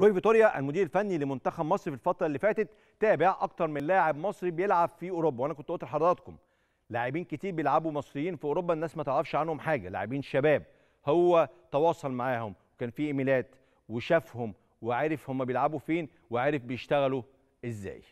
روي فيتوريا المدير الفني لمنتخب مصر في الفتره اللي فاتت تابع اكتر من لاعب مصري بيلعب في اوروبا وانا كنت قلت لحضراتكم لاعبين كتير بيلعبوا مصريين في اوروبا الناس ما تعرفش عنهم حاجه لاعبين شباب هو تواصل معاهم وكان في ايميلات وشافهم وعرف هم بيلعبوا فين وعرف بيشتغلوا ازاي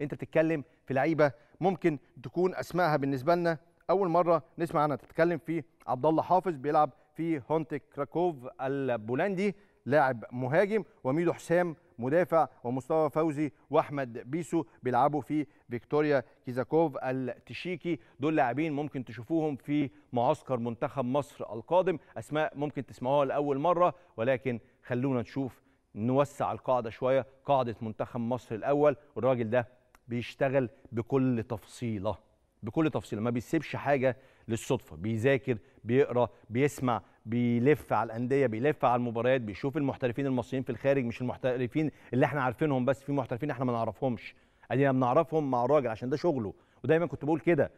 انت بتتكلم في لعيبه ممكن تكون اسمائها بالنسبه لنا اول مره نسمع عنها تتكلم في عبد الله حافظ بيلعب في هونتك كراكوف البولندي لاعب مهاجم وميدو حسام مدافع ومصطفى فوزي واحمد بيسو بيلعبوا في فيكتوريا كيزاكوف التشيكي دول لاعبين ممكن تشوفوهم في معسكر منتخب مصر القادم اسماء ممكن تسمعوها لاول مره ولكن خلونا نشوف نوسع القاعده شويه قاعده منتخب مصر الاول والراجل ده بيشتغل بكل تفصيله بكل تفصيله ما بيسيبش حاجه للصدفه بيذاكر بيقرا بيسمع بيلف على الانديه بيلف على المباريات بيشوف المحترفين المصريين في الخارج مش المحترفين اللي احنا عارفينهم بس في محترفين احنا ما نعرفهمش ادينا بنعرفهم مع راجل عشان ده شغله ودايما كنت بقول كده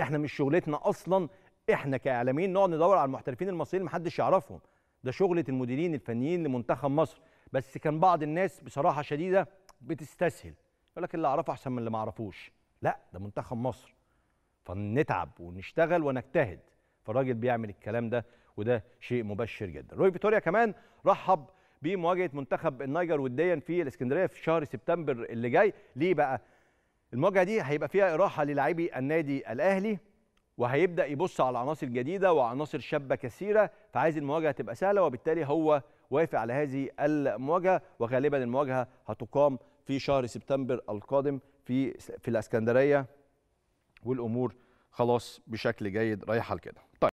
احنا مش شغلتنا اصلا احنا كاعلاميين نقعد ندور على المحترفين المصريين اللي محدش يعرفهم ده شغله المديرين الفنيين لمنتخب مصر بس كان بعض الناس بصراحه شديده بتستسهل يقول لك اللي اعرفه احسن من اللي ما اعرفوش لا ده منتخب مصر فنتعب ونشتغل ونجتهد فالراجل بيعمل الكلام ده وده شيء مبشر جدا روي فيتوريا كمان رحب بمواجهه منتخب النيجر وديا في الاسكندريه في شهر سبتمبر اللي جاي ليه بقى المواجهه دي هيبقى فيها اراحه للاعبي النادي الاهلي وهيبدا يبص على عناصر جديده وعناصر شابه كثيره فعايز المواجهه تبقى سهله وبالتالي هو وافق على هذه المواجهه وغالبا المواجهه هتقام في شهر سبتمبر القادم في في الاسكندريه والامور خلاص بشكل جيد رايحه لكده طيب